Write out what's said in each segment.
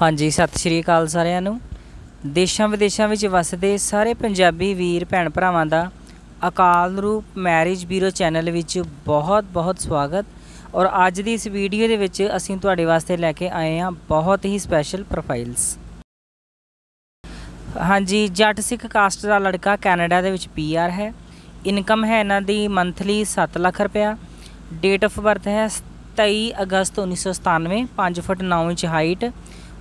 ਹਾਂਜੀ ਸਤਿ ਸ਼੍ਰੀ ਅਕਾਲ ਸਾਰਿਆਂ ਨੂੰ ਦੇਸ਼ਾਂ ਵਿਦੇਸ਼ਾਂ ਵਿੱਚ ਵਸਦੇ ਸਾਰੇ ਪੰਜਾਬੀ ਵੀਰ ਭੈਣ ਭਰਾਵਾਂ ਦਾ ਅਕਾਲ ਰੂਪ ਮੈਰਿਜ ਬੀਰੋ ਚੈਨਲ ਵਿੱਚ ਬਹੁਤ-ਬਹੁਤ ਸਵਾਗਤ ਔਰ ਅੱਜ ਦੀ ਇਸ ਵੀਡੀਓ ਦੇ ਵਿੱਚ ਅਸੀਂ ਤੁਹਾਡੇ ਵਾਸਤੇ ਲੈ ਕੇ ਆਏ ਹਾਂ ਬਹੁਤ ਹੀ ਸਪੈਸ਼ਲ ਪ੍ਰੋਫਾਈਲਸ ਹਾਂਜੀ ਜੱਟ ਸਿੱਖ ਕਾਸਟ ਦਾ ਲੜਕਾ ਕੈਨੇਡਾ ਦੇ ਵਿੱਚ ਪੀਆਰ ਹੈ ਇਨਕਮ ਹੈ ਇਹਨਾਂ ਦੀ ਮੰਥਲੀ 7 ਲੱਖ ਰੁਪਇਆ ਡੇਟ ਆਫ ਬਰਥ ਹੈ 23 ਅਗਸਤ 1997 5 ਫੁੱਟ 9 ਇੰਚ ਹਾਈਟ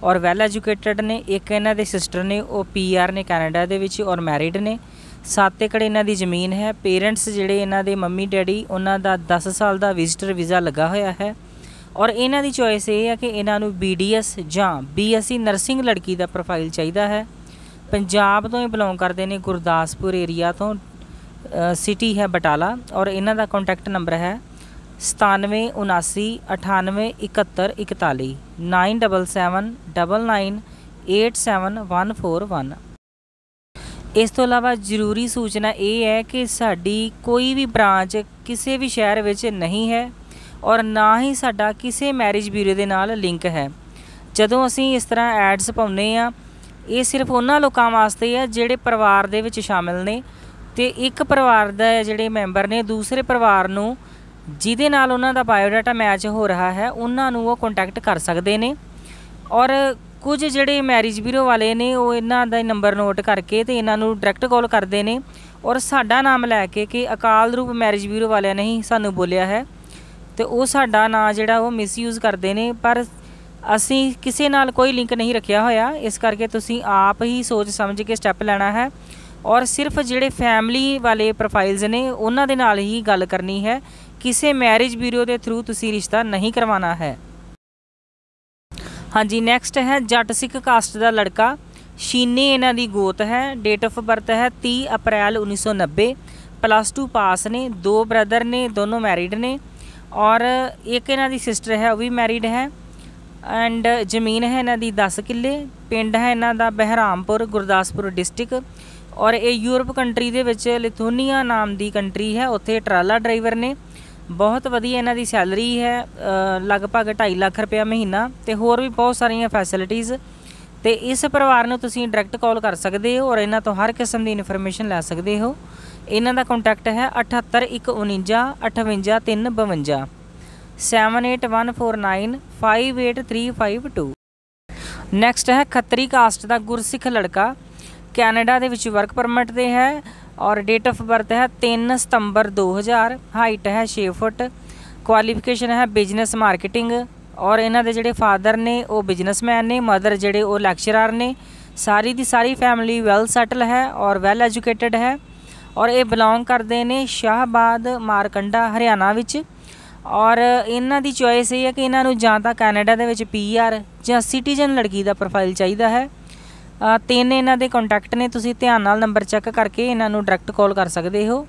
ਔਰ ਵੈਲ ਐਜੂਕੇਟਡ ਨੇ ਇੱਕ ਇਹਨਾਂ ਦੇ ਸਿਸਟਰ ਨੇ ਉਹ ਪੀਆਰ ਨੇ ਕੈਨੇਡਾ ਦੇ ਵਿੱਚ ਔਰ ਮੈਰਿਡ ਨੇ ਸੱਤ ਏਕੜ ਇਹਨਾਂ ਦੀ ਜ਼ਮੀਨ ਹੈ ਪੇਰੈਂਟਸ ਜਿਹੜੇ ਇਹਨਾਂ ਦੇ ਮੰਮੀ ਡੈਡੀ ਉਹਨਾਂ ਦਾ 10 ਸਾਲ ਦਾ ਵਿਜ਼ਟਰ ਵੀਜ਼ਾ ਲੱਗਾ ਹੋਇਆ ਹੈ ਔਰ ਇਹਨਾਂ ਦੀ ਚੋਇਸ ਇਹ ਹੈ ਕਿ ਇਹਨਾਂ ਨੂੰ ਬੀਡੀਐਸ ਜਾਂ ਬੀਐਸਸੀ ਨਰਸਿੰਗ e ਲੜਕੀ ਦਾ ਪ੍ਰੋਫਾਈਲ ਚਾਹੀਦਾ ਹੈ ਪੰਜਾਬ ਤੋਂ ਹੀ ਬਿਲੋਂਗ ਕਰਦੇ ਨੇ ਗੁਰਦਾਸਪੁਰ ਏਰੀਆ ਤੋਂ ਸਿਟੀ ਹੈ ਬਟਾਲਾ ਔਰ ਇਹਨਾਂ ਦਾ ਕੰਟੈਕਟ ਨੰਬਰ ਹੈ 97 9779987141 ਇਸ ਤੋਂ ਇਲਾਵਾ ਜ਼ਰੂਰੀ ਸੂਚਨਾ ਇਹ ਹੈ ਕਿ ਸਾਡੀ ਕੋਈ ਵੀ ਬ੍ਰਾਂਚ ਕਿਸੇ ਵੀ ਸ਼ਹਿਰ ਵਿੱਚ ਨਹੀਂ ਹੈ ਔਰ ਨਾ ਹੀ ਸਾਡਾ ਕਿਸੇ ਮੈਰਿਜ ਬਿਊਰੋ ਦੇ ਨਾਲ ਲਿੰਕ ਹੈ ਜਦੋਂ ਅਸੀਂ ਇਸ ਤਰ੍ਹਾਂ ਐਡਸ ਪਾਉਂਦੇ ਆ ਇਹ ਸਿਰਫ ਉਹਨਾਂ ਲੋਕਾਂ ਵਾਸਤੇ ਆ ਜਿਹੜੇ ਪਰਿਵਾਰ ਦੇ ਵਿੱਚ ਸ਼ਾਮਿਲ ਨੇ ਤੇ ਇੱਕ ਪਰਿਵਾਰ ਦਾ ਜਿਹੜੇ ਮੈਂਬਰ ਨੇ ਦੂਸਰੇ ਪਰਿਵਾਰ ਨੂੰ ਜਿਹਦੇ ਨਾਲ ਉਹਨਾਂ ਦਾ ਬਾਇਓਡਾਟਾ ਮੈਚ ਹੋ ਰਿਹਾ ਹੈ ਉਹਨਾਂ ਨੂੰ ਉਹ ਕੰਟੈਕਟ ਕਰ ਸਕਦੇ ਨੇ ਔਰ ਕੁਝ ਜਿਹੜੇ ਮੈਰਿਜ ਬਿਊਰੋ ਵਾਲੇ ਨੇ ਉਹ ਇਹਨਾਂ ਦਾ ਨੰਬਰ ਨੋਟ ਕਰਕੇ ਤੇ ਇਹਨਾਂ ਨੂੰ ਡਾਇਰੈਕਟ ਕਾਲ ਕਰਦੇ ਨੇ ਔਰ ਸਾਡਾ ਨਾਮ ਲੈ ਕੇ ਕਿ ਅਕਾਲ ਰੂਪ ਮੈਰਿਜ ਬਿਊਰੋ ਵਾਲਿਆਂ ਨੇ ਹੀ ਸਾਨੂੰ ਬੋਲਿਆ ਹੈ ਤੇ ਉਹ ਸਾਡਾ ਨਾਮ ਜਿਹੜਾ ਉਹ ਮਿਸਯੂਜ਼ ਕਰਦੇ ਨੇ ਪਰ ਅਸੀਂ ਕਿਸੇ ਨਾਲ ਕੋਈ ਲਿੰਕ ਨਹੀਂ ਰੱਖਿਆ ਹੋਇਆ ਇਸ ਕਰਕੇ ਤੁਸੀਂ ਆਪ ਹੀ ਸੋਚ ਸਮਝ ਕੇ ਸਟੈਪ ਲੈਣਾ ਹੈ ਔਰ ਸਿਰਫ ਜਿਹੜੇ ਫੈਮਿਲੀ ਵਾਲੇ ਪ੍ਰੋਫਾਈਲਸ ਨੇ ਉਹਨਾਂ ਦੇ ਨਾਲ ਹੀ ਗੱਲ ਕਰਨੀ ਹੈ ਕਿਸੇ ਮੈਰਿਜ ਬਿਊਰੋ ਦੇ ਥਰੂ ਤੁਸੀਂ ਰਿਸ਼ਤਾ ਨਹੀਂ ਕਰਵਾਉਣਾ ਹੈ ਹਾਂਜੀ ਨੈਕਸਟ ਹੈ ਜੱਟ ਸਿੱਖ ਕਾਸਟ ਦਾ ਲੜਕਾ ਸ਼ੀਨੇ ਇਹਨਾਂ ਦੀ ਗੋਤ ਹੈ ਡੇਟ ਆਫ ਬਰਥ ਹੈ 30 ਅਪ੍ਰੈਲ 1990 ਪਲੱਸ 2 ਪਾਸ ਨੇ ਦੋ ਬ੍ਰਦਰ ਨੇ ਦੋਨੋਂ ਮੈਰਿਡ ਨੇ ਔਰ ਇੱਕ ਇਹਨਾਂ ਦੀ ਸਿਸਟਰ ਹੈ ਉਹ ਵੀ ਮੈਰਿਡ ਹੈ ਐਂਡ ਜ਼ਮੀਨ ਹੈ ਇਹਨਾਂ ਦੀ 10 ਕਿੱਲੇ ਪਿੰਡ ਹੈ ਇਹਨਾਂ ਦਾ ਬਹਿਰਾਮਪੁਰ ਗੁਰਦਾਸਪੁਰ ਡਿਸਟ੍ਰਿਕਟ ਔਰ ਇਹ ਯੂਰਪ ਕੰਟਰੀ ਦੇ ਵਿੱਚ ਲਿਥੂਨੀਆ ਨਾਮ ਦੀ ਕੰਟਰੀ ਹੈ ਉੱਥੇ ਟਰਾਲਾ ਡਰਾਈਵਰ ਨੇ ਬਹੁਤ ਵਧੀਆ ਇਹਨਾਂ ਦੀ ਸੈਲਰੀ ਹੈ ਲਗਭਗ 2.5 ਲੱਖ ਰੁਪਏ ਮਹੀਨਾ ਤੇ ਹੋਰ ਵੀ ਬਹੁਤ ਸਾਰੀਆਂ ਫੈਸਿਲਿਟੀਆਂ ਤੇ ਇਸ ਪਰਿਵਾਰ ਨੂੰ ਤੁਸੀਂ ਡਾਇਰੈਕਟ ਕਾਲ ਕਰ ਸਕਦੇ ਹੋ ਔਰ ਇਹਨਾਂ ਤੋਂ ਹਰ ਕਿਸਮ ਦੀ ਇਨਫੋਰਮੇਸ਼ਨ ਲੈ ਸਕਦੇ ਹੋ ਇਹਨਾਂ ਦਾ ਕੰਟੈਕਟ ਹੈ 7819558352 7814958352 ਨੈਕਸਟ ਹੈ ਖੱਤਰੀ ਕਾਸਟ ਦਾ ਗੁਰਸਿੱਖ ਲੜਕਾ ਕੈਨੇਡਾ ਦੇ ਵਿੱਚ ਵਰਕ ਪਰਮਿਟ ਤੇ ਹੈ ਔਰ ਡੇਟ ਆਫ ਬਰਥ ਹੈ 3 ਸਤੰਬਰ 2000 ਹਾਈਟ ਹੈ 6 ਫੁੱਟ ਕੁਆਲੀਫਿਕੇਸ਼ਨ ਹੈ ਬਿਜ਼ਨਸ ਮਾਰਕੀਟਿੰਗ ਔਰ ਇਹਨਾਂ ਦੇ ਜਿਹੜੇ ਫਾਦਰ ਨੇ ਉਹ ਬਿਜ਼ਨਸਮੈਨ ਨੇ ਮਦਰ ਜਿਹੜੇ ਉਹ ਲੈਕਚਰਰ ਨੇ ਸਾਰੀ ਦੀ ਸਾਰੀ ਫੈਮਿਲੀ ਵੈਲ ਸੈਟਲ ਹੈ ਔਰ ਵੈਲ ਐਜੂਕੇਟਿਡ ਹੈ ਔਰ ਇਹ ਬਿਲੋਂਗ ਕਰਦੇ ਨੇ ਸ਼ਾਹਬਾਦ ਮਾਰਕੰਡਾ ਹਰਿਆਣਾ ਵਿੱਚ ਔਰ ਇਹਨਾਂ ਦੀ ਚੋਇਸ ਇਹ ਹੈ ਕਿ ਇਹਨਾਂ ਨੂੰ ਜਾਂ ਤਾਂ ਕੈਨੇਡਾ ਦੇ ਵਿੱਚ ਪੀਆਰ ਜਾਂ ਸਿਟੀਜ਼ਨ ਲੜਕੀ ਦਾ ਪ੍ਰੋਫਾਈਲ ਚਾਹੀਦਾ ਹੈ ਤਿੰਨ ਇਹਨਾਂ ਦੇ ਕੰਟੈਕਟ ਨੇ ਤੁਸੀਂ ਧਿਆਨ ਨਾਲ ਨੰਬਰ ਚੈੱਕ ਕਰਕੇ ਇਹਨਾਂ ਨੂੰ ਡਾਇਰੈਕਟ ਕਾਲ ਕਰ ਸਕਦੇ ਹੋ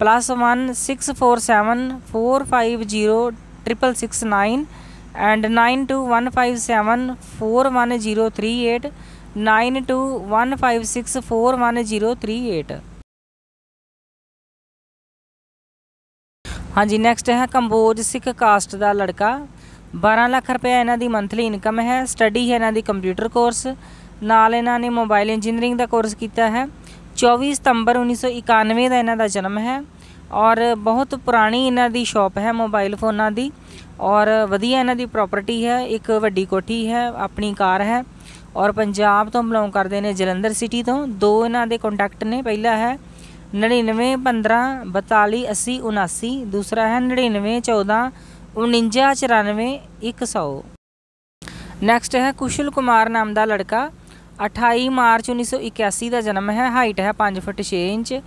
+1647450669 ਐਂਡ 9215741038 9215641038 ਹਾਂਜੀ ਨੈਕਸਟ ਹੈ ਕੰਬੋਜ ਸਿੱਖ ਕਾਸਟ ਦਾ ਲੜਕਾ 12 ਲੱਖ ਰੁਪਏ ਇਹਨਾਂ ਦੀ ਮੰਥਲੀ ਇਨਕਮ ਹੈ ਸਟੱਡੀ ਹੈ ਇਹਨਾਂ ਦੀ ਕੰਪਿਊਟਰ ਕੋਰਸ ਨਾਲ ਇਹਨਾਂ ਨੇ ਮੋਬਾਈਲ ਇੰਜੀਨੀਅਰਿੰਗ ਦਾ ਕੋਰਸ ਕੀਤਾ ਹੈ 24 ਸਤੰਬਰ 1991 ਦਾ ਇਹਨਾਂ ਦਾ ਜਨਮ ਹੈ ਔਰ ਬਹੁਤ ਪੁਰਾਣੀ ਇਹਨਾਂ ਦੀ ਸ਼ਾਪ ਹੈ ਮੋਬਾਈਲ ਫੋਨਾਂ ਦੀ ਔਰ ਵਧੀਆ ਇਹਨਾਂ ਦੀ ਪ੍ਰਾਪਰਟੀ ਹੈ ਇੱਕ ਵੱਡੀ ਕੋਠੀ ਹੈ ਆਪਣੀ ਕਾਰ ਹੈ ਔਰ ਪੰਜਾਬ ਤੋਂ ਬਲੌਂਗ ਕਰਦੇ ਨੇ ਜਲੰਧਰ ਸਿਟੀ ਤੋਂ ਦੋ ਇਹਨਾਂ ਦੇ ਕੰਟੈਕਟ ਨੇ ਪਹਿਲਾ ਹੈ 9915428079 ਦੂਸਰਾ ਹੈ 100 ਨੈਕਸਟ ਹੈ ਕੁਸ਼ਲ ਕੁਮਾਰ ਨਾਮ ਦਾ ਲੜਕਾ 28 ਮਾਰਚ 1981 ਦਾ ਜਨਮ ਹੈ ਹਾਈਟ ਹੈ 5 ਫੁੱਟ 6 ਇੰਚ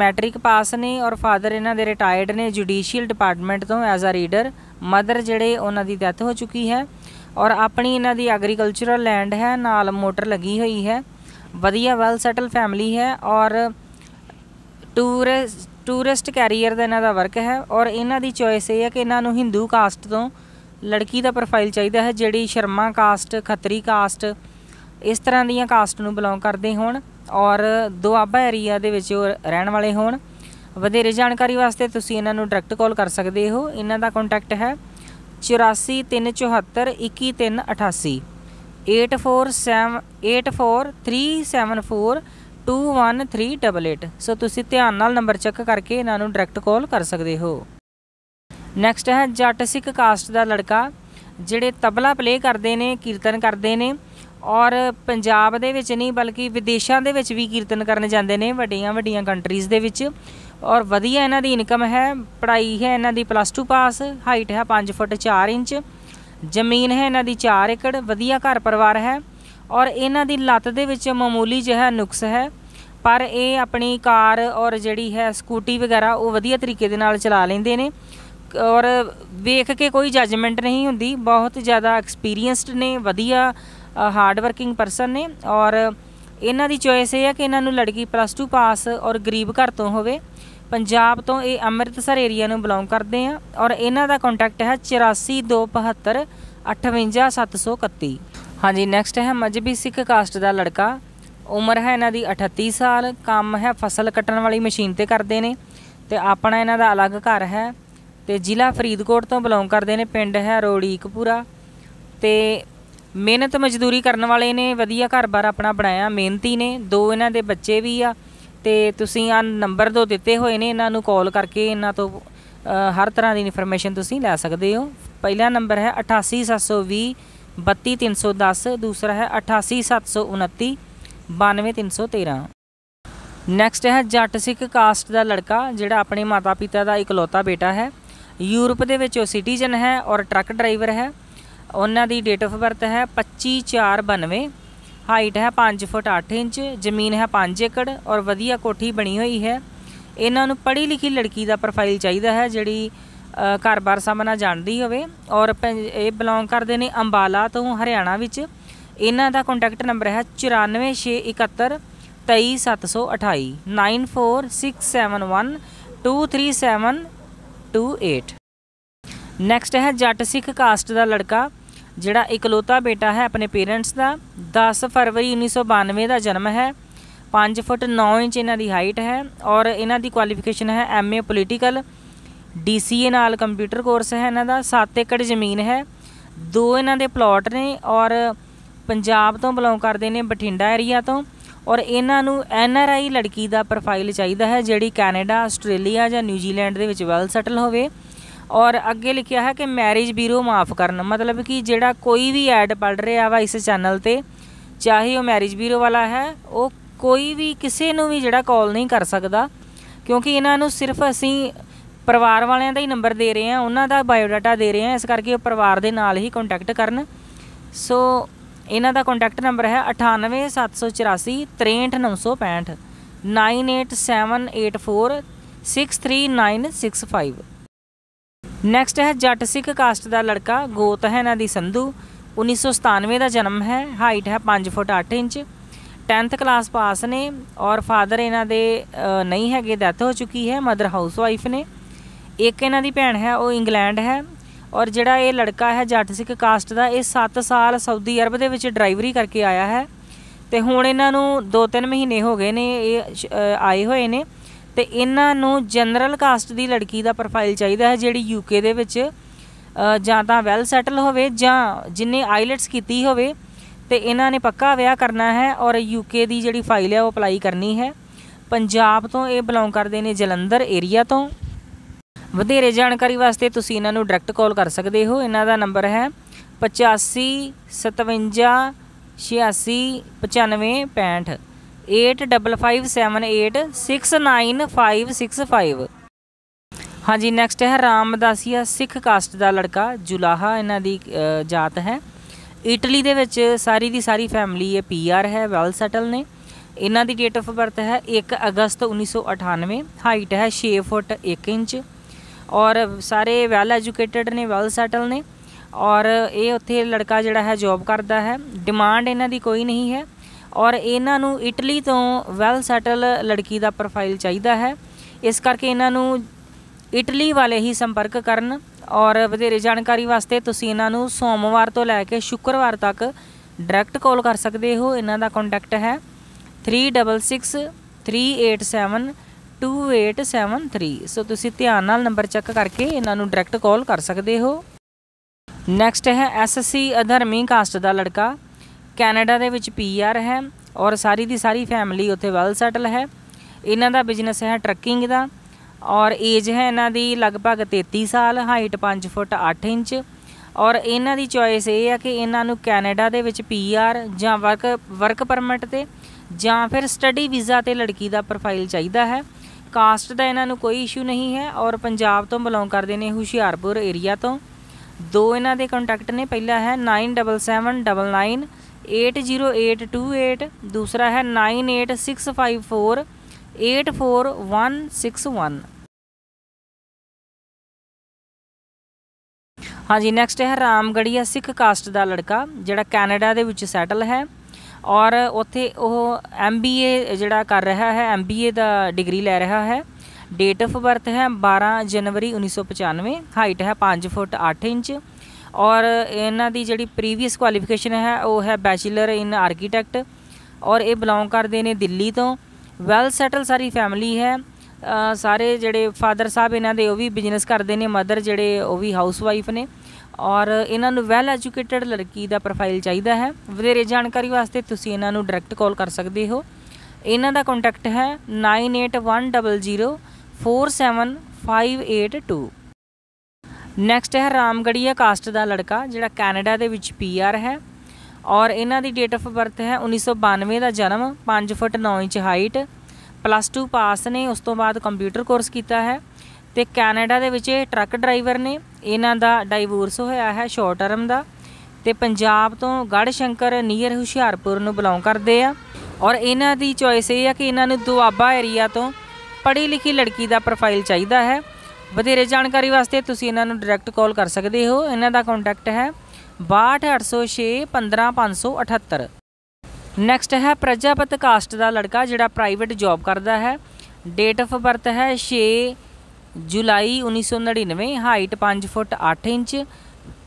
ਮੈਟ੍ਰਿਕ ਪਾਸ ਨੇ ਔਰ ਫਾਦਰ ਇਹਨਾਂ ਦੇ ਰਿਟਾਇਰਡ ਨੇ ਜੁਡੀਸ਼ੀਅਲ ਡਿਪਾਰਟਮੈਂਟ ਤੋਂ ਐਜ਼ ਅ ਰੀਡਰ ਮਦਰ ਜਿਹੜੇ ਉਹਨਾਂ ਦੀ ਡੈਥ ਹੋ ਚੁੱਕੀ ਹੈ ਔਰ ਆਪਣੀ ਇਹਨਾਂ ਦੀ ਐਗਰੀਕਲਚਰਲ ਲੈਂਡ ਹੈ ਨਾਲ ਮੋਟਰ ਲੱਗੀ ਹੋਈ ਹੈ ਵਧੀਆ ਵੈਲ ਸੈਟਲ ਫੈਮਿਲੀ ਹੈ ਔਰ ਟੂਰਿਸਟ ਟੂਰਿਸਟ ਕੈਰੀਅਰ ਦਾ ਇਹਨਾਂ ਦਾ ਵਰਕ ਹੈ ਔਰ ਇਹਨਾਂ ਦੀ ਚੋਇਸ ਇਹ ਹੈ ਕਿ ਇਹਨਾਂ ਨੂੰ ਹਿੰਦੂ ਕਾਸਟ ਤੋਂ ਲੜਕੀ ਦਾ ਪ੍ਰੋਫਾਈਲ ਚਾਹੀਦਾ ਹੈ ਜਿਹੜੀ ਸ਼ਰਮਾ ਕਾਸਟ ਖੱਤਰੀ ਕਾਸਟ ਇਸ ਤਰ੍ਹਾਂ ਦੀਆਂ ਕਾਸਟ ਨੂੰ ਬਿਲੋਂਗ ਕਰਦੇ ਹੋਣ ਔਰ ਦੁਆਬਾ ਏਰੀਆ ਦੇ ਵਿੱਚ ਰਹਿਣ ਵਾਲੇ ਹੋਣ ਵਧੇਰੇ ਜਾਣਕਾਰੀ ਵਾਸਤੇ ਤੁਸੀਂ ਇਹਨਾਂ ਨੂੰ ਡਾਇਰੈਕਟ ਕਾਲ ਕਰ ਸਕਦੇ ਹੋ ਇਹਨਾਂ ਦਾ ਕੰਟੈਕਟ ਹੈ 8437412388 8437412388 ਸੋ ਤੁਸੀਂ ਧਿਆਨ ਨਾਲ ਨੰਬਰ ਚੈੱਕ ਕਰਕੇ ਇਹਨਾਂ ਨੂੰ ਡਾਇਰੈਕਟ ਕਾਲ ਕਰ ਸਕਦੇ ਹੋ ਨੈਕਸਟ ਹੈ ਜੱਟ ਸਿੱਖ ਕਾਸਟ ਦਾ ਲੜਕਾ ਜਿਹੜੇ ਤਬਲਾ ਪਲੇ ਕਰਦੇ ਨੇ ਕੀਰਤਨ ਕਰਦੇ ਨੇ ਔਰ ਪੰਜਾਬ ਦੇ ਵਿੱਚ ਨਹੀਂ ਬਲਕਿ ਵਿਦੇਸ਼ਾਂ ਦੇ ਵਿੱਚ ਵੀ ਕੀਰਤਨ ਕਰਨ ਜਾਂਦੇ ਨੇ ਵੱਡੀਆਂ ਵੱਡੀਆਂ ਕੰਟਰੀਜ਼ ਦੇ ਵਿੱਚ ਔਰ ਵਧੀਆ ਇਹਨਾਂ ਦੀ ਇਨਕਮ ਹੈ ਪੜ੍ਹਾਈ ਹੈ ਇਹਨਾਂ ਦੀ ਪਲੱਸ 2 ਪਾਸ ਹਾਈਟ ਹੈ 5 ਫੁੱਟ 4 ਇੰਚ ਜ਼ਮੀਨ ਹੈ ਇਹਨਾਂ ਦੀ 4 ਏਕੜ ਵਧੀਆ ਘਰ ਪਰਿਵਾਰ ਹੈ ਔਰ ਇਹਨਾਂ ਦੀ ਲੱਤ ਦੇ ਵਿੱਚ ਮਾਮੂਲੀ ਜਿਹਾ ਨੁਕਸ ਹੈ ਪਰ ਇਹ ਆਪਣੀ ਕਾਰ ਔਰ ਜਿਹੜੀ ਹੈ ਸਕੂਟੀ ਵਗੈਰਾ ਉਹ ਵਧੀਆ ਤਰੀਕੇ ਦੇ ਨਾਲ ਚਲਾ ਲੈਂਦੇ ਨੇ ਔਰ ਵੇਖ ਕੇ ਕੋਈ ਜੱਜਮੈਂਟ ਨਹੀਂ ਹੁੰਦੀ ਬਹੁਤ ਜ਼ਿਆਦਾ ਐਕਸਪੀਰੀਅੰਸਡ ਨੇ ਵਧੀਆ ਹਾਰਡ ਵਰਕਿੰਗ ਪਰਸਨ ਨੇ ਔਰ ਇਹਨਾਂ ਦੀ ਚੋਇਸ ਇਹ ਹੈ ਕਿ ਇਹਨਾਂ ਨੂੰ ਲੜਕੀ ਪਲੱਸ 2 ਪਾਸ ਔਰ ਗਰੀਬ ਘਰ ਤੋਂ ਹੋਵੇ ਪੰਜਾਬ ਤੋਂ ਇਹ ਅੰਮ੍ਰਿਤਸਰ ਏਰੀਆ ਨੂੰ ਬਿਲੋਂਗ ਕਰਦੇ ਆ ਔਰ ਇਹਨਾਂ ਦਾ ਕੰਟੈਕਟ ਹੈ 8427 58731 ਹਾਂਜੀ ਨੈਕਸਟ ਹੈ ਮਜਬੀ ਸਿੱਖ ਕਾਸਟ ਦਾ ਲੜਕਾ ਉਮਰ ਹੈ ਇਹਨਾਂ ਦੀ 38 ਸਾਲ ਕੰਮ ਹੈ ਫਸਲ ਕੱਟਣ ਵਾਲੀ ਮਸ਼ੀਨ ਤੇ ਕਰਦੇ ਨੇ ਤੇ ਆਪਣਾ ਇਹਨਾਂ ਦਾ ਅਲੱਗ ਘਰ ਹੈ ਤੇ ਜ਼ਿਲ੍ਹਾ ਫਰੀਦਕੋਟ ਤੋਂ ਬਿਲੋਂਗ ਕਰਦੇ ਨੇ ਪਿੰਡ ਹੈ ਰੋੜੀਕਪੂਰਾ ਤੇ ਮਿਹਨਤ ਮਜ਼ਦੂਰੀ ਕਰਨ ਵਾਲੇ ਨੇ ਵਧੀਆ ਘਰ-ਬਾਰ ਆਪਣਾ ਬਣਾਇਆ ਮਿਹਨਤੀ ਨੇ ਦੋ ਇਹਨਾਂ ਦੇ ਬੱਚੇ ਵੀ ਆ ਤੇ ਤੁਸੀਂ ਆ ਨੰਬਰ ਦੋ ਦਿੱਤੇ ਹੋਏ ਨੇ ਇਹਨਾਂ ਨੂੰ ਕਾਲ ਕਰਕੇ ਇਹਨਾਂ ਤੋਂ ਹਰ ਤਰ੍ਹਾਂ ਦੀ ਇਨਫੋਰਮੇਸ਼ਨ ਤੁਸੀਂ ਲੈ ਸਕਦੇ ਹੋ ਪਹਿਲਾ ਨੰਬਰ ਹੈ 88720 32310 ਦੂਸਰਾ ਹੈ 88729 92313 ਨੈਕਸਟ ਹੈ ਜੱਟ ਸਿੱਖ ਕਾਸਟ ਦਾ ਲੜਕਾ ਜਿਹੜਾ ਆਪਣੇ ਮਾਤਾ-ਪਿਤਾ ਦਾ ਇਕਲੌਤਾ ਬੇਟਾ ਹੈ ਯੂਰਪ ਦੇ ਵਿੱਚ ਉਹ ਸਿਟੀਜ਼ਨ ਹੈ ਔਰ ਟਰੱਕ ਡਰਾਈਵਰ ਹੈ ਉਹਨਾਂ ਦੀ ਡੇਟ ਆਫ ਬਰਥ ਹੈ 25492 ਹਾਈਟ ਹੈ 5 ਫੁੱਟ 8 ਇੰਚ ਜ਼ਮੀਨ ਹੈ 5 ਏਕੜ ਔਰ ਵਧੀਆ ਕੋਠੀ ਬਣੀ ਹੋਈ ਹੈ ਇਹਨਾਂ ਨੂੰ ਪੜ੍ਹੀ ਲਿਖੀ ਲੜਕੀ ਦਾ ਪ੍ਰੋਫਾਈਲ ਚਾਹੀਦਾ ਹੈ ਜਿਹੜੀ ਘਰ-ਬਾਰ ਸਾਹਮਣਾ ਜਾਣਦੀ ਹੋਵੇ ਔਰ ਇਹ ਬਿਲੋਂਗ ਕਰਦੇ ਨੇ ਅੰਬਾਲਾ ਤੋਂ ਹਰਿਆਣਾ ਵਿੱਚ ਇਹਨਾਂ ਦਾ ਕੰਟੈਕਟ ਨੰਬਰ ਹੈ 9461723728 9467123728 ਨੈਕਸਟ ਹੈ ਜੱਟ ਸਿੱਖ ਕਾਸਟ ਦਾ ਲੜਕਾ ਜਿਹੜਾ ਇਕਲੋਤਾ ਬੇਟਾ ਹੈ ਆਪਣੇ ਪੇਰੈਂਟਸ ਦਾ 10 ਫਰਵਰੀ 1992 ਦਾ ਜਨਮ ਹੈ 5 ਫੁੱਟ 9 ਇੰਚ ਇਹਨਾਂ ਦੀ ਹਾਈਟ ਹੈ ਔਰ ਇਹਨਾਂ ਦੀ ਕੁਆਲੀਫਿਕੇਸ਼ਨ ਹੈ ਐਮਏ ਪੋਲੀਟੀਕਲ ਡੀਸੀਏ ਨਾਲ ਕੰਪਿਊਟਰ ਕੋਰਸ ਹੈ ਇਹਨਾਂ ਦਾ 7 ਏਕੜ ਜ਼ਮੀਨ ਹੈ ਦੋ ਇਹਨਾਂ ਦੇ ਪਲਾਟ ਨੇ ਔਰ ਪੰਜਾਬ ਤੋਂ ਬਿਲੋਂਗ ਕਰਦੇ ਨੇ ਬਠਿੰਡਾ ਏਰੀਆ ਤੋਂ ਔਰ ਇਹਨਾਂ ਨੂੰ ਐਨਆਰਆਈ ਲੜਕੀ ਦਾ ਪ੍ਰੋਫਾਈਲ ਚਾਹੀਦਾ ਹੈ ਜਿਹੜੀ ਕੈਨੇਡਾ ਆਸਟ੍ਰੇਲੀਆ ਜਾਂ ਨਿਊਜ਼ੀਲੈਂਡ ਦੇ ਵਿੱਚ ਵੈਲ ਸੈਟਲ ਹੋਵੇ ਔਰ ਅੱਗੇ ਲਿਖਿਆ ਹੈ ਕਿ ਮੈਰਿਜ ਬੀਰੋ ਮਾਫ ਕਰਨ ਮਤਲਬ ਕਿ ਜਿਹੜਾ ਕੋਈ ਵੀ ਐਡ ਪੜ ਰਿਹਾ ਵਾ ਇਸ ਚੈਨਲ ਤੇ ਚਾਹੇ ਉਹ ਮੈਰਿਜ ਬੀਰੋ ਵਾਲਾ ਹੈ ਉਹ ਕੋਈ ਵੀ ਕਿਸੇ ਨੂੰ ਵੀ ਜਿਹੜਾ ਕਾਲ ਨਹੀਂ ਕਰ ਸਕਦਾ ਕਿਉਂਕਿ ਇਹਨਾਂ ਨੂੰ ਸਿਰਫ ਅਸੀਂ ਪਰਿਵਾਰ ਵਾਲਿਆਂ ਦਾ ਹੀ ਨੰਬਰ ਦੇ ਰਹੇ ਹਾਂ ਉਹਨਾਂ ਦਾ ਬਾਇਓਡਾਟਾ ਦੇ ਰਹੇ ਹਾਂ ਇਸ ਕਰਕੇ ਉਹ ਪਰਿਵਾਰ ਦੇ ਨਾਲ ਹੀ ਕੰਟੈਕਟ ਕਰਨ ਸੋ ਇਹਨਾਂ ਦਾ ਕੰਟੈਕਟ ਨੰਬਰ ਹੈ 9874863965 9878463965 ਨੈਕਸਟ ਹੈ ਜੱਟ ਸਿੱਖ ਕਾਸਟ ਦਾ ਲੜਕਾ ਗੋਤ ਹੈ ਇਹਨਾਂ ਦੀ ਸੰਧੂ 1997 ਦਾ ਜਨਮ ਹੈ ਹਾਈਟ ਹੈ 5 foot 8 inch 10th class pass ਨੇ ਔਰ ਫਾਦਰ ਇਹਨਾਂ ਦੇ ਨਹੀਂ ਹੈਗੇ ਡੈਥ ਹੋ ਚੁੱਕੀ ਹੈ ਮਦਰ ਹਾਊਸ ਵਾਈਫ ਨੇ ਇੱਕ ਇਹਨਾਂ ਦੀ ਭੈਣ ਹੈ ਉਹ ਇੰਗਲੈਂਡ ਹੈ ਔਰ ਜਿਹੜਾ ਇਹ ਲੜਕਾ ਹੈ ਜੱਟ ਸਿੱਖ ਕਾਸਟ ਦਾ ਇਹ 7 ਸਾਲ ਸਾਊਦੀ ਅਰਬ ਦੇ ਵਿੱਚ ਡਰਾਈਵਰੀ ਕਰਕੇ ਆਇਆ ਹੈ ਤੇ ਹੁਣ ਇਹਨਾਂ ਨੂੰ 2-3 ਮਹੀਨੇ ਹੋ ਗਏ ਨੇ ਇਹ ਆਏ ਹੋਏ ਨੇ ਤੇ ਇਹਨਾਂ ਨੂੰ ਜਨਰਲ ਕਾਸਟ ਦੀ ਲੜਕੀ ਦਾ ਪ੍ਰੋਫਾਈਲ ਚਾਹੀਦਾ ਹੈ ਜਿਹੜੀ ਯੂਕੇ ਦੇ ਵਿੱਚ ਜਾਂ ਤਾਂ ਵੈਲ ਸੈਟਲ ਹੋਵੇ ਜਾਂ ਜਿਨੇ ਆਈਲਟਸ ਕੀਤੀ ਹੋਵੇ ਤੇ ਇਹਨਾਂ ਨੇ ਪੱਕਾ ਵਿਆਹ ਕਰਨਾ ਹੈ ਔਰ ਯੂਕੇ ਦੀ ਜਿਹੜੀ ਫਾਈਲ ਹੈ ਉਹ ਅਪਲਾਈ ਕਰਨੀ ਹੈ ਪੰਜਾਬ ਤੋਂ ਇਹ ਬਿਲੋਂਗ ਕਰਦੇ ਨੇ ਜਲੰਧਰ ਏਰੀਆ ਤੋਂ ਵਧੇਰੇ ਜਾਣਕਾਰੀ ਵਾਸਤੇ ਤੁਸੀਂ ਇਹਨਾਂ ਨੂੰ ਡਾਇਰੈਕਟ ਕਾਲ ਕਰ ਸਕਦੇ ਹੋ ਇਹਨਾਂ ਦਾ ਨੰਬਰ ਹੈ 85 57 86 95 65 8557869565 ਹਾਂਜੀ ਨੈਕਸਟ ਹੈ ਰਾਮਦਾਸੀਆ ਸਿੱਖ ਕਾਸਟ ਦਾ ਲੜਕਾ ਜੁਲਾਹਾ ਇਹਨਾਂ ਦੀ ਜਾਤ ਹੈ ਇਟਲੀ ਦੇ ਵਿੱਚ ਸਾਰੀ ਦੀ ਸਾਰੀ ਫੈਮਿਲੀ ਇਹ ਪੀਆਰ ਹੈ ਵੈਲ ਸੈਟਲ ਨੇ ਇਹਨਾਂ ਦੀ ਡੇਟ ਆਫ ਬਰਥ ਹੈ 1 ਅਗਸਤ 1998 ਹਾਈਟ ਹੈ 6 ਫੁੱਟ 1 ਇੰਚ ਔਰ ਸਾਰੇ ਵੈਲ ਐਜੂਕੇਟਡ ਨੇ ਵੈਲ ਸੈਟਲ ਨੇ ਔਰ ਇਹ ਉੱਥੇ ਲੜਕਾ ਜਿਹੜਾ ਹੈ ਜੌਬ ਕਰਦਾ ਹੈ ਡਿਮਾਂਡ ਇਹਨਾਂ ਦੀ ਕੋਈ ਨਹੀਂ ਹੈ ਔਰ ਇਹਨਾਂ ਨੂੰ ਇਟਲੀ ਤੋਂ ਵੈਲ ਸੈਟਲ ਲੜਕੀ ਦਾ ਪ੍ਰੋਫਾਈਲ ਚਾਹੀਦਾ ਹੈ ਇਸ ਕਰਕੇ ਇਹਨਾਂ ਨੂੰ ਇਟਲੀ ਵਾਲੇ ਹੀ ਸੰਪਰਕ ਕਰਨ ਔਰ ਵਧੇਰੇ ਜਾਣਕਾਰੀ ਵਾਸਤੇ ਤੁਸੀਂ ਇਹਨਾਂ ਨੂੰ ਸੋਮਵਾਰ ਤੋਂ ਲੈ ਕੇ ਸ਼ੁੱਕਰਵਾਰ ਤੱਕ ਡਾਇਰੈਕਟ ਕਾਲ ਕਰ ਸਕਦੇ ਹੋ ਇਹਨਾਂ ਦਾ ਕੰਟੈਕਟ ਹੈ 366 387 2873 ਸੋ ਤੁਸੀਂ ਧਿਆਨ ਨਾਲ ਨੰਬਰ ਚੈੱਕ ਕਰਕੇ ਇਹਨਾਂ ਨੂੰ ਡਾਇਰੈਕਟ ਕਾਲ ਕਰ ਸਕਦੇ ਹੋ ਨੈਕਸਟ ਹੈ ਐਸਐਸਸੀ ਅਧਰਮੀ ਕਾਸਟ ਦਾ ਲੜਕਾ ਕੈਨੇਡਾ ਦੇ ਵਿੱਚ ਪੀਆਰ ਹੈ ਔਰ ਸਾਰੀ ਦੀ ਸਾਰੀ ਫੈਮਿਲੀ ਉੱਥੇ ਵੈਲ ਸੈਟਲ ਹੈ ਇਹਨਾਂ ਦਾ ਬਿਜ਼ਨਸ ਹੈ ਟਰੱਕਿੰਗ ਦਾ ਔਰ ਏਜ ਹੈ ਇਹਨਾਂ ਦੀ ਲਗਭਗ 33 ਸਾਲ ਹਾਈਟ 5 ਫੁੱਟ 8 ਇੰਚ ਔਰ ਇਹਨਾਂ ਦੀ ਚੋਇਸ ਇਹ ਆ ਕਿ ਇਹਨਾਂ ਨੂੰ ਕੈਨੇਡਾ ਦੇ ਵਿੱਚ ਪੀਆਰ ਜਾਂ ਵਰਕ ਵਰਕ ਪਰਮਿਟ ਤੇ ਜਾਂ ਫਿਰ ਸਟੱਡੀ ਵੀਜ਼ਾ ਤੇ ਲੜਕੀ ਦਾ ਪ੍ਰੋਫਾਈਲ ਚਾਹੀਦਾ ਹੈ ਕਾਸਟ ਦਾ ਇਹਨਾਂ ਨੂੰ ਕੋਈ ਇਸ਼ੂ ਨਹੀਂ ਹੈ ਔਰ ਪੰਜਾਬ ਤੋਂ ਬਿਲੋਂਗ ਕਰਦੇ ਨੇ ਹੁਸ਼ਿਆਰਪੁਰ ਏਰੀਆ ਤੋਂ ਦੋ ਇਹਨਾਂ ਦੇ ਕੰਟੈਕਟ ਨੇ ਪਹਿਲਾ ਹੈ 977999 80828 ਦੂਸਰਾ ਹੈ 9865484161 ਹਾਂਜੀ ਨੈਕਸਟ ਹੈ ਰਾਮਗੜੀਆ ਸਿੱਖ ਕਾਸਟ ਦਾ ਲੜਕਾ ਜਿਹੜਾ ਕੈਨੇਡਾ ਦੇ ਵਿੱਚ ਸੈਟਲ ਹੈ ਔਰ ਉੱਥੇ ਉਹ ਐਮਬੀਏ ਜਿਹੜਾ ਕਰ ਰਿਹਾ ਹੈ ਐਮਬੀਏ ਦਾ ਡਿਗਰੀ ਲੈ ਰਿਹਾ ਹੈ ਡੇਟ ਆਫ ਬਰਥ ਹੈ 12 ਜਨਵਰੀ 1995 ਹਾਈਟ ਹੈ 5 ਫੁੱਟ 8 ਇੰਚ ਔਰ ਇਹਨਾਂ ਦੀ ਜਿਹੜੀ ਪ੍ਰੀਵੀਅਸ ਕੁਆਲੀਫਿਕੇਸ਼ਨ ਹੈ ਉਹ ਹੈ ਬੈਚਲਰ ਇਨ ਆਰਕੀਟੈਕਟ ਔਰ ਇਹ ਬਿਲੋਂਗ ਕਰਦੇ ਨੇ ਦਿੱਲੀ ਤੋਂ ਵੈਲ ਸੈਟਲ ਸਾਰੀ ਫੈਮਿਲੀ ਹੈ ਸਾਰੇ ਜਿਹੜੇ ਫਾਦਰ ਸਾਹਿਬ ਇਹਨਾਂ ਦੇ ਉਹ ਵੀ ਬਿਜ਼ਨਸ ਕਰਦੇ ਨੇ ਮਦਰ ਜਿਹੜੇ ਉਹ ਵੀ ਹਾਊਸ ਵਾਈਫ ਨੇ ਔਰ ਇਹਨਾਂ ਨੂੰ ਵੈਲ ਐਜੂਕੇਟਿਡ ਲੜਕੀ ਦਾ ਪ੍ਰੋਫਾਈਲ ਚਾਹੀਦਾ ਹੈ ਵਧੇਰੇ ਜਾਣਕਾਰੀ ਵਾਸਤੇ ਤੁਸੀਂ ਇਹਨਾਂ ਨੂੰ ਡਾਇਰੈਕਟ ਕਾਲ ਕਰ ਸਕਦੇ ਹੋ ਇਹਨਾਂ ਦਾ ਕੰਟੈਕਟ ਹੈ 9810047582 ਨੈਕਸਟ ਹੈ ਰਾਮਗੜੀਆ ਕਾਸਟ ਦਾ ਲੜਕਾ ਜਿਹੜਾ ਕੈਨੇਡਾ ਦੇ ਵਿੱਚ ਪੀਆਰ ਹੈ ਔਰ ਇਹਨਾਂ ਦੀ ਡੇਟ ਆਫ ਬਰਥ ਹੈ 1992 ਦਾ ਜਨਮ 5 foot 9 inch height plus 2 pass ਨੇ ਉਸ ਤੋਂ ਬਾਅਦ ਕੰਪਿਊਟਰ ਕੋਰਸ ਕੀਤਾ ਹੈ ਤੇ ਕੈਨੇਡਾ ਦੇ ਵਿੱਚ ਇਹ ਟਰੱਕ ਡਰਾਈਵਰ ਨੇ ਇਹਨਾਂ ਦਾ ਡਾਈਵੋਰਸ ਹੋਇਆ ਹੈ ਸ਼ਾਰਟ ਟਰਮ ਦਾ ਤੇ ਪੰਜਾਬ ਤੋਂ ਗੜ ਸ਼ੰਕਰ ਨੀਅਰ ਹੁਸ਼ਿਆਰਪੁਰ ਨੂੰ ਬਿਲੋਂਗ ਕਰਦੇ ਆ ਔਰ ਇਹਨਾਂ ਦੀ ਚੋਇਸ ਇਹ ਹੈ ਕਿ ਇਹਨਾਂ ਨੂੰ ਦੁਆਬਾ ਏਰੀਆ ਤੋਂ ਪੜ੍ਹੀ ਲਿਖੀ ਲੜਕੀ ਦਾ ਪ੍ਰੋਫਾਈਲ ਚਾਹੀਦਾ ਹੈ ਵਧੇਰੇ ਜਾਣਕਾਰੀ ਵਾਸਤੇ ਤੁਸੀਂ ਇਹਨਾਂ ਨੂੰ ਡਾਇਰੈਕਟ ਕਾਲ ਕਰ ਸਕਦੇ ਹੋ ਇਹਨਾਂ ਦਾ ਕੰਟੈਕਟ ਹੈ 6280615578 ਨੈਕਸਟ ਹੈ ਪ੍ਰਜਾਪਤ ਕਾਸਟ ਦਾ ਲੜਕਾ ਜਿਹੜਾ ਪ੍ਰਾਈਵੇਟ ਜੌਬ ਕਰਦਾ ਹੈ ਡੇਟ ਆਫ ਬਰਥ ਹੈ 6 ਜੁਲਾਈ 1999 height 5 foot 8 inch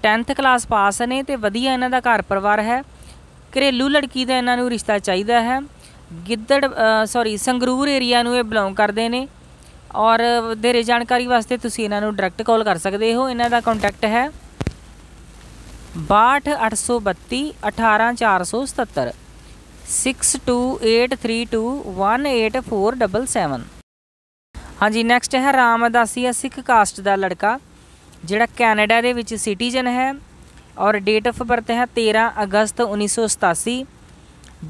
10th class pass ਨੇ ਤੇ ਵਧੀਆ ਇਹਨਾਂ ਦਾ ਘਰ ਪਰਿਵਾਰ ਹੈ ਘਰੇਲੂ ਲੜਕੀ ਦਾ ਇਹਨਾਂ ਨੂੰ ਰਿਸ਼ਤਾ ਚਾਹੀਦਾ ਹੈ ਗਿੱਦੜ ਸੌਰੀ ਸੰਗਰੂਰ ਏਰੀਆ ਨੂੰ ਇਹ ਬਿਲੋਂਗ ਕਰਦੇ ਨੇ ਔਰ ਦੇਰੇ ਜਾਣਕਾਰੀ ਵਾਸਤੇ ਤੁਸੀਂ ਇਹਨਾਂ ਨੂੰ ਡਾਇਰੈਕਟ ਕਾਲ ਕਰ ਸਕਦੇ ਹੋ ਇਹਨਾਂ ਦਾ ਕੰਟੈਕਟ ਹੈ 6283218477 ਹਾਂਜੀ ਨੈਕਸਟ ਹੈ ਰਾਮਦਾਸੀਆ ਸਿੱਖ ਕਾਸਟ ਦਾ ਲੜਕਾ ਜਿਹੜਾ ਕੈਨੇਡਾ ਦੇ ਵਿੱਚ ਸਿਟੀਜ਼ਨ ਹੈ ਔਰ ਡੇਟ ਆਫ ਬਰਥ ਹੈ 13 ਅਗਸਤ 1987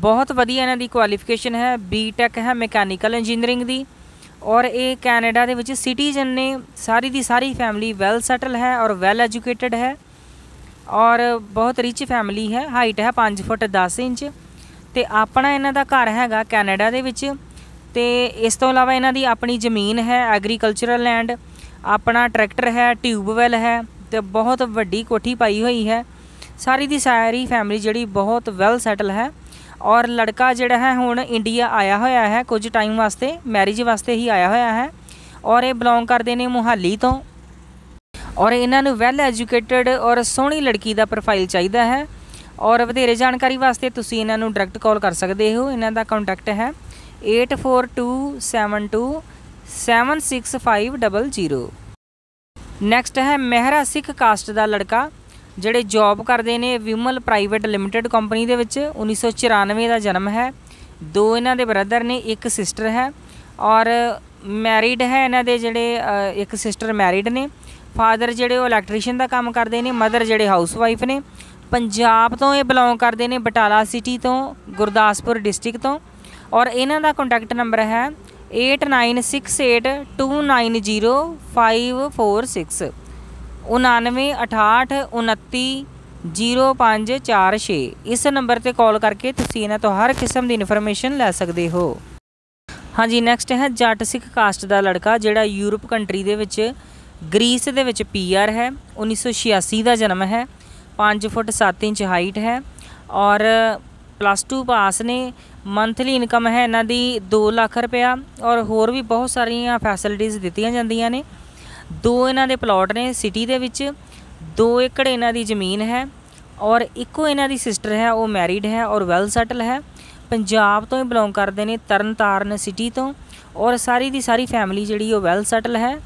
ਬਹੁਤ ਵਧੀਆ ਇਹਨਾਂ ਦੀ ਕੁਆਲੀਫਿਕੇਸ਼ਨ ਹੈ ਬੀਟੈਕ ਹੈ ਮੈਕੈਨੀਕਲ ਇੰਜੀਨੀਅਰਿੰਗ ਦੀ ਔਰ ਇਹ ਕੈਨੇਡਾ ਦੇ ਵਿੱਚ ਸਿਟੀਜ਼ਨ ਨੇ ਸਾਰੀ ਦੀ ਸਾਰੀ ਫੈਮਿਲੀ ਵੈਲ ਸੈਟਲ ਹੈ ਔਰ ਵੈਲ ਐਜੂਕੇਟਿਡ ਹੈ ਔਰ ਬਹੁਤ ਰਿਚ ਫੈਮਿਲੀ ਹੈ ਹਾਈਟ ਹੈ 5 ਫੁੱਟ 10 ਇੰਚ ਤੇ ਆਪਣਾ ਇਹਨਾਂ ਦਾ ਘਰ ਹੈਗਾ ਕੈਨੇਡਾ ਦੇ ਵਿੱਚ ਤੇ ਇਸ ਤੋਂ ਇਲਾਵਾ ਇਹਨਾਂ ਦੀ ਆਪਣੀ ਜ਼ਮੀਨ ਹੈ ਐਗਰੀਕਲਚਰਲ ਲੈਂਡ ਆਪਣਾ ਟਰੈਕਟਰ ਹੈ ਟਿਊਬਵੈਲ ਹੈ ਤੇ ਬਹੁਤ ਵੱਡੀ ਕੋਠੀ ਪਾਈ ਹੋਈ ਹੈ ਸਾਰੀ ਦੀ ਸਾਰੀ ਫੈਮਿਲੀ ਜਿਹੜੀ ਬਹੁਤ ਵੈਲ ਸੈਟਲ ਹੈ ਔਰ ਲੜਕਾ ਜਿਹੜਾ ਹੈ ਹੁਣ ਇੰਡੀਆ ਆਇਆ ਹੋਇਆ ਹੈ ਕੁਝ ਟਾਈਮ ਵਾਸਤੇ ਮੈਰਿਜ ਵਾਸਤੇ ਹੀ ਆਇਆ ਹੋਇਆ ਹੈ ਔਰ ਇਹ ਬਿਲੋਂਗ ਕਰਦੇ ਨੇ ਮੁਹਾਲੀ ਤੋਂ ਔਰ ਇਹਨਾਂ ਨੂੰ ਵੈਲ ਐਜੂਕੇਟਿਡ ਔਰ ਸੋਹਣੀ ਲੜਕੀ ਦਾ ਪ੍ਰੋਫਾਈਲ ਚਾਹੀਦਾ ਹੈ ਔਰ ਵਧੇਰੇ ਜਾਣਕਾਰੀ ਵਾਸਤੇ ਤੁਸੀਂ ਇਹਨਾਂ ਨੂੰ ਡਾਇਰੈਕਟ ਕਾਲ ਕਰ ਸਕਦੇ ਹੋ ਇਹਨਾਂ ਦਾ ਕੰਟੈਕਟ ਹੈ 8427276500 ਨੈਕਸਟ ਹੈ ਮਹਿਰਾ ਸਿੱਖ ਕਾਸਟ ਦਾ ਲੜਕਾ ਜਿਹੜੇ ਜੌਬ ਕਰਦੇ ਨੇ ਵਿਮਲ ਪ੍ਰਾਈਵੇਟ ਲਿਮਟਿਡ ਕੰਪਨੀ ਦੇ ਵਿੱਚ 1994 ਦਾ ਜਨਮ ਹੈ ਦੋ ਇਹਨਾਂ ਦੇ ਬ੍ਰਦਰ ਨੇ ਇੱਕ ਸਿਸਟਰ ਹੈ ਔਰ ਮੈਰਿਡ ਹੈ ਇਹਨਾਂ ਦੇ ਜਿਹੜੇ ਇੱਕ ਸਿਸਟਰ ਮੈਰਿਡ ਨੇ ਫਾਦਰ ਜਿਹੜੇ ਉਹ ਇਲੈਕਟ੍ਰੀਸ਼ੀਅਨ ਦਾ ਕੰਮ ਕਰਦੇ ਨੇ ਮਦਰ ਜਿਹੜੇ ਹਾਊਸਵਾਈਫ ਨੇ ਪੰਜਾਬ ਤੋਂ ਇਹ ਬਿਲੋਂਗ ਕਰਦੇ ਨੇ ਬਟਾਲਾ ਸਿਟੀ ਤੋਂ ਗੁਰਦਾਸਪੁਰ ਡਿਸਟ੍ਰਿਕਟ ਤੋਂ ਔਰ ਇਹਨਾਂ ਦਾ ਕੰਟੈਕਟ ਨੰਬਰ ਹੈ 8968290546 99 68 29 0546 ਇਸ ਨੰਬਰ ਤੇ ਕਾਲ ਕਰਕੇ ਤੁਸੀਂ ਇਹਨਾਂ ਤੋਂ ਹਰ ਕਿਸਮ ਦੀ ਇਨਫੋਰਮੇਸ਼ਨ ਲੈ ਸਕਦੇ ਹੋ ਹਾਂਜੀ ਨੈਕਸਟ ਹੈ ਜੱਟ ਸਿੱਖ ਕਾਸਟ ਦਾ ਲੜਕਾ ਜਿਹੜਾ ਯੂਰਪ ਕੰਟਰੀ ਦੇ ਵਿੱਚ ਗ੍ਰੀਸ ਦੇ ਵਿੱਚ ਪੀਆਰ ਹੈ 1986 ਦਾ ਜਨਮ ਹੈ 5 ਫੁੱਟ 7 ਇੰਚ ਹਾਈਟ ਹੈ ਔਰ ਪਲੱਸ 2 ਪਾਸ ਨੇ ਮੰਥਲੀ ਇਨਕਮ ਹੈ ਇਹਨਾਂ ਦੀ 2 ਲੱਖ ਰੁਪਇਆ ਔਰ ਹੋਰ ਵੀ ਬਹੁਤ ਸਾਰੀਆਂ ਫੈਸਿਲਿਟੀਆਂ ਦਿੱਤੀਆਂ ਜਾਂਦੀਆਂ ਨੇ ਦੋ ਇਹਨਾਂ ਦੇ ਪਲਾਟ ਨੇ ਸਿਟੀ ਦੇ ਵਿੱਚ ਦੋ ਏਕੜ ਇਹਨਾਂ ਦੀ ਜ਼ਮੀਨ ਹੈ ਔਰ ਇੱਕੋ ਇਹਨਾਂ ਦੀ ਸਿਸਟਰ ਹੈ ਉਹ ਮੈਰਿਡ ਹੈ ਔਰ ਵੈਲ ਸੈਟਲ ਹੈ ਪੰਜਾਬ ਤੋਂ ਹੀ ਬਿਲੋਂਗ ਕਰਦੇ ਨੇ ਤਰਨਤਾਰਨ ਸਿਟੀ ਤੋਂ ਔਰ ਸਾਰੀ ਦੀ ਸਾਰੀ ਫੈਮਿਲੀ ਜਿਹੜੀ ਉਹ ਵੈਲ ਸੈਟਲ ਹੈ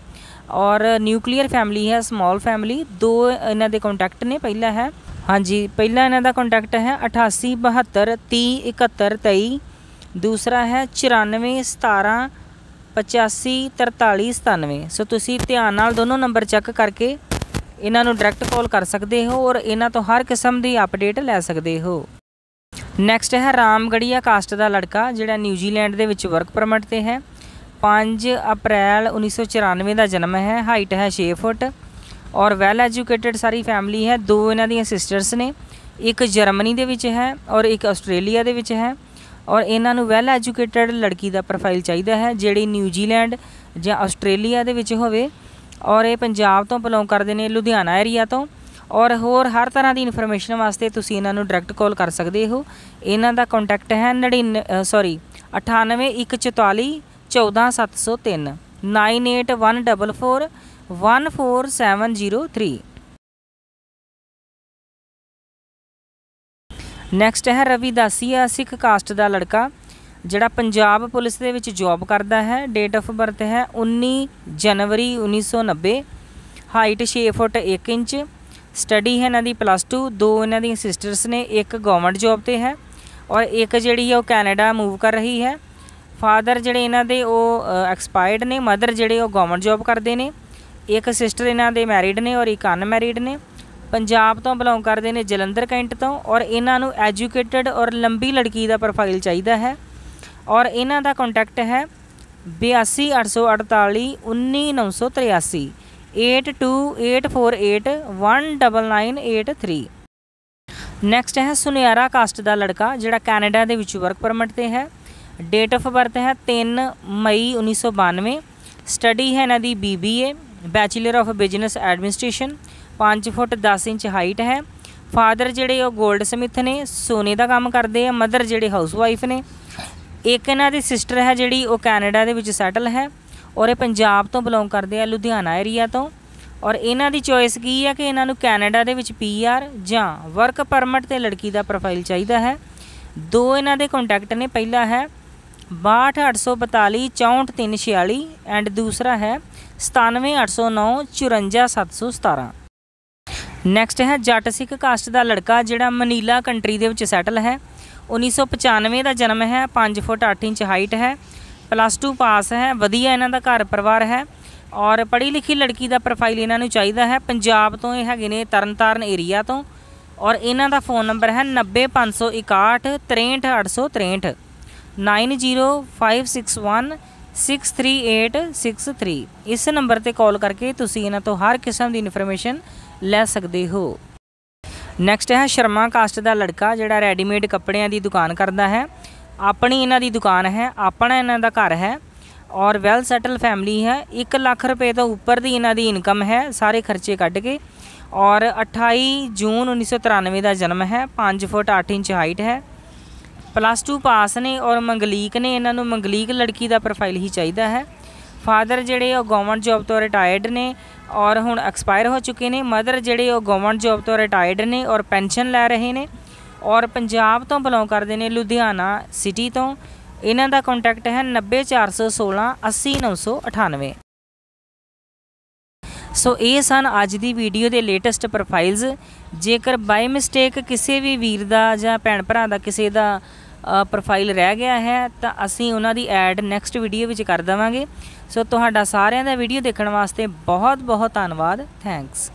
ਔਰ ਨਿਊਕਲੀਅਰ ਫੈਮਿਲੀ ਹੈ ਸਮਾਲ ਫੈਮਿਲੀ ਦੋ ਇਹਨਾਂ ਦੇ ਕੰਟੈਕਟ ਨੇ ਪਹਿਲਾ ਹੈ ਹਾਂਜੀ ਪਹਿਲਾ ਇਹਨਾਂ ਦਾ ਕੰਟੈਕਟ ਹੈ 88 72 30 71 23 ਦੂਸਰਾ ਹੈ 94 17 85 ਸੋ ਤੁਸੀਂ ਧਿਆਨ ਨਾਲ ਦੋਨੋਂ ਨੰਬਰ ਚੈੱਕ ਕਰਕੇ ਇਹਨਾਂ ਨੂੰ ਡਾਇਰੈਕਟ ਕਾਲ ਕਰ ਸਕਦੇ ਹੋ ਔਰ ਇਹਨਾਂ ਤੋਂ ਹਰ ਕਿਸਮ ਦੀ ਅਪਡੇਟ ਲੈ ਸਕਦੇ ਹੋ ਨੈਕਸਟ ਹੈ ਰਾਮਗੜੀਆ ਕਾਸਟ ਦਾ ਲੜਕਾ ਜਿਹੜਾ ਨਿਊਜ਼ੀਲੈਂਡ ਦੇ ਵਿੱਚ ਵਰਕ ਪਰਮਿਟ ਤੇ ਹੈ 5 ਅਪ੍ਰੈਲ 1994 ਦਾ ਜਨਮ ਹੈ ਹਾਈਟ ਹੈ 6 ਫੁੱਟ ਔਰ ਵੈਲ ਐਜੂਕੇਟਿਡ ਸਾਰੀ ਫੈਮਿਲੀ ਹੈ ਦੋ ਇਹਨਾਂ ਦੀਆਂ ਸਿਸਟਰਸ ਨੇ ਇੱਕ ਜਰਮਨੀ ਦੇ ਵਿੱਚ ਹੈ ਔਰ ਇੱਕ ਆਸਟ੍ਰੇਲੀਆ ਦੇ ਵਿੱਚ ਹੈ ਔਰ ਇਹਨਾਂ ਨੂੰ ਵੈਲ ਐਜੂਕੇਟਿਡ ਲੜਕੀ ਦਾ ਪ੍ਰੋਫਾਈਲ ਚਾਹੀਦਾ ਹੈ ਜਿਹੜੀ ਨਿਊਜ਼ੀਲੈਂਡ ਜਾਂ ਆਸਟ੍ਰੇਲੀਆ ਦੇ ਵਿੱਚ ਹੋਵੇ ਔਰ ਇਹ ਪੰਜਾਬ ਤੋਂ ਬਿਲੋਂਗ ਕਰਦੇ ਨੇ ਲੁਧਿਆਣਾ ਏਰੀਆ ਤੋਂ ਔਰ ਹੋਰ ਹਰ ਤਰ੍ਹਾਂ ਦੀ ਇਨਫੋਰਮੇਸ਼ਨ ਵਾਸਤੇ ਤੁਸੀਂ ਇਹਨਾਂ ਨੂੰ ਡਾਇਰੈਕਟ ਕਾਲ ਕਰ ਸਕਦੇ ਹੋ ਇਹਨਾਂ ਦਾ ਕੰਟੈਕਟ ਹੈ 99 ਸੌਰੀ 98144 9814414703 ਨੈਕਸਟ ਹੈ ਰਵੀ ਦਾਸੀਆ ਸਿੱਖ ਕਾਸਟ ਦਾ ਲੜਕਾ ਜਿਹੜਾ ਪੰਜਾਬ ਪੁਲਿਸ ਦੇ ਵਿੱਚ ਜੌਬ ਕਰਦਾ ਹੈ ਡੇਟ ਆਫ ਬਰਥ ਹੈ 19 ਜਨਵਰੀ 1990 ਹਾਈਟ 6 ਫੁੱਟ 1 ਇੰਚ ਸਟੱਡੀ ਹੈ ਇਹਨਾਂ ਦੀ ਪਲੱਸ 2 ਦੋ ਇਹਨਾਂ ਦੀਆਂ ਸਿਸਟਰਸ ਨੇ ਇੱਕ ਗਵਰਨਮੈਂਟ ਜੌਬ ਤੇ ਹੈ ਔਰ ਇੱਕ ਜਿਹੜੀ ਹੈ ਉਹ ਕੈਨੇਡਾ ਮੂਵ ਕਰ ਰਹੀ ਹੈ ਫਾਦਰ ਜਿਹੜੇ ਇਹਨਾਂ ਦੇ ਉਹ ਐਕਸਪਾਇਰਡ ਨੇ ਮਦਰ ਜਿਹੜੇ ਉਹ ਗਵਰਨਮੈਂਟ ਜੌਬ ਕਰਦੇ ਨੇ ਇੱਕ ਸਿਸਟਰ ਇਹਨਾਂ ਦੇ ਮੈਰਿਡ ਨੇ ਔਰ ਇੱਕ ਅਨਮੈਰਿਡ ਨੇ ਪੰਜਾਬ ਤੋਂ ਬਿਲੋਂਗ ਕਰਦੇ ਨੇ ਜਲੰਧਰ ਕੈਂਟ ਤੋਂ ਔਰ ਇਹਨਾਂ ਨੂੰ ਐਜੂਕੇਟਿਡ ਔਰ ਲੰਬੀ ਲੜਕੀ ਦਾ ਪ੍ਰੋਫਾਈਲ ਚਾਹੀਦਾ ਹੈ ਔਰ ਇਹਨਾਂ ਦਾ ਕੰਟੈਕਟ ਹੈ 8284819983 8284819983 ਨੈਕਸਟ ਹੈ ਸੁਨਿਆਰਾ ਕਾਸਟ ਦਾ ਲੜਕਾ ਜਿਹੜਾ ਕੈਨੇਡਾ ਦੇ ਵਿੱਚ ਵਰਕ ਪਰਮਿਟ ਤੇ ਹੈ ਡੇਟ ਆਫ ਬਰਥ ਹੈ 3 ਮਈ 1992 ਸਟੱਡੀ ਹੈ ਇਹਨਾਂ ਦੀ BBA bachelor of business administration 5 foot 10 inch height ਹੈ ਫਾਦਰ ਜਿਹੜੇ ਉਹ 골ਡ ਸਮਿਥ ਨੇ ਸੋਨੇ ਦਾ ਕੰਮ ਕਰਦੇ ਆ ਮਦਰ ਜਿਹੜੇ ਹਾਊਸ ਵਾਈਫ ਨੇ ਇੱਕ ਇਹਨਾਂ ਦੀ ਸਿਸਟਰ ਹੈ ਜਿਹੜੀ ਉਹ ਕੈਨੇਡਾ ਦੇ ਵਿੱਚ ਸੈਟਲ ਹੈ ਔਰ ਇਹ ਪੰਜਾਬ ਤੋਂ ਬਿਲੋਂਗ ਕਰਦੇ ਆ ਲੁਧਿਆਣਾ ਏਰੀਆ ਤੋਂ ਔਰ ਇਹਨਾਂ ਦੀ ਚੋਇਸ ਕੀ ਹੈ ਕਿ ਇਹਨਾਂ ਨੂੰ ਕੈਨੇਡਾ ਦੇ ਵਿੱਚ ਪੀਆਰ ਜਾਂ ਵਰਕ ਪਰਮਿਟ ਤੇ ਲੜਕੀ ਦਾ ਪ੍ਰੋਫਾਈਲ ਚਾਹੀਦਾ ਹੈ ਦੋ ਇਹਨਾਂ ਦੇ ਕੰਟੈਕਟ ਨੇ ਪਹਿਲਾ ਹੈ 6284244346 ਐਂਡ ਦੂਸਰਾ ਹੈ 97809 54717 ਨੈਕਸਟ ਹੈ ਜੱਟ ਸਿੱਖ ਕਾਸਟ ਦਾ ਲੜਕਾ ਜਿਹੜਾ ਮਨੀਲਾ ਕੰਟਰੀ ਦੇ ਵਿੱਚ ਸੈਟਲ ਹੈ 1995 ਦਾ ਜਨਮ ਹੈ 5 ਫੁੱਟ 8 ਇੰਚ ਹਾਈਟ ਹੈ ਪਲੱਸ 2 ਪਾਸ ਹੈ ਵਧੀਆ ਇਹਨਾਂ ਦਾ ਘਰ ਪਰਿਵਾਰ ਹੈ ਔਰ ਪੜ੍ਹੀ ਲਿਖੀ ਲੜਕੀ ਦਾ ਪ੍ਰੋਫਾਈਲ ਇਹਨਾਂ ਨੂੰ ਚਾਹੀਦਾ ਹੈ ਪੰਜਾਬ ਤੋਂ ਇਹ ਹੈਗੇ ਨੇ ਤਰਨਤਾਰਨ ਏਰੀਆ ਤੋਂ ਔਰ ਇਹਨਾਂ ਦਾ ਫੋਨ ਨੰਬਰ ਹੈ 90561 63863 90561 63863 ਇਸ ਨੰਬਰ ਤੇ ਕਾਲ ਕਰਕੇ ਤੁਸੀਂ ਇਹਨਾਂ ਤੋਂ ਹਰ ਕਿਸਮ ਦੀ ਇਨਫੋਰਮੇਸ਼ਨ ਲੈ ਸਕਦੇ ਹੋ ਨੈਕਸਟ ਹੈ ਸ਼ਰਮਾ ਕਾਸਟ ਦਾ ਲੜਕਾ ਜਿਹੜਾ ਰੈਡੀਮੇਡ ਕੱਪੜਿਆਂ ਦੀ ਦੁਕਾਨ ਕਰਦਾ ਹੈ ਆਪਣੀ ਇਹਨਾਂ ਦੀ ਦੁਕਾਨ ਹੈ ਆਪਣਾ ਇਹਨਾਂ ਦਾ ਘਰ ਹੈ ਔਰ ਵੈਲ ਸੈਟਲ ਫੈਮਿਲੀ ਹੈ 1 ਲੱਖ ਰੁਪਏ ਤੋਂ ਉੱਪਰ ਦੀ ਇਹਨਾਂ ਦੀ ਇਨਕਮ ਹੈ ਸਾਰੇ ਖਰਚੇ ਕੱਢ ਕੇ ਔਰ 28 ਜੂਨ 1993 ਦਾ ਜਨਮ ਹੈ 5 ਫੁੱਟ 8 ਇੰਚ ਹਾਈਟ ਹੈ ਪਲੱਸ 2 ਪਾਸ ਨੇ ਔਰ ਮੰਗਲੀਕ ਨੇ ਇਹਨਾਂ ਨੂੰ ਮੰਗਲੀਕ ਲੜਕੀ ਦਾ ਪ੍ਰੋਫਾਈਲ ਹੀ ਚਾਹੀਦਾ ਹੈ ਫਾਦਰ ਜਿਹੜੇ ਉਹ ਗਵਰਨਮੈਂਟ ਜੌਬ ਤੋਂ ਰਿਟਾਇਰਡ ਨੇ ਔਰ ਹੁਣ ਐਕਸਪਾਇਰ ਹੋ ਚੁੱਕੇ ਨੇ ਮਦਰ ਜਿਹੜੇ ਉਹ ਗਵਰਨਮੈਂਟ ਜੌਬ ਤੋਂ ਰਿਟਾਇਰਡ ਨੇ ਔਰ ਪੈਨਸ਼ਨ ਲੈ ਰਹੇ ਨੇ ਔਰ ਪੰਜਾਬ ਤੋਂ ਬਿਲੋਂਗ ਕਰਦੇ ਨੇ ਲੁਧਿਆਣਾ ਸਿਟੀ ਤੋਂ ਇਹਨਾਂ ਦਾ ਕੰਟੈਕਟ ਹੈ 90416 80998 ਸੋ ਇਹ ਸਨ ਅੱਜ ਦੀ ਵੀਡੀਓ ਦੇ ਲੇਟੈਸਟ ਪ੍ਰੋਫਾਈਲਸ ਜੇਕਰ ਬਾਈ ਮਿਸਟੇਕ ਕਿਸੇ ਵੀ ਵੀਰ ਦਾ ਜਾਂ ਭੈਣ ਭਰਾ ਦਾ ਕਿਸੇ ਦਾ ਪ੍ਰੋਫਾਈਲ ਰਹਿ ਗਿਆ ਹੈ ਤਾਂ ਅਸੀਂ ਉਹਨਾਂ ਦੀ ਐਡ ਨੈਕਸਟ ਵੀਡੀਓ ਵਿੱਚ ਕਰ ਦਵਾਂਗੇ ਸੋ ਤੁਹਾਡਾ ਸਾਰਿਆਂ ਦਾ ਵੀਡੀਓ ਦੇਖਣ ਵਾਸਤੇ ਬਹੁਤ ਬਹੁਤ ਧੰਨਵਾਦ ਥੈਂਕਸ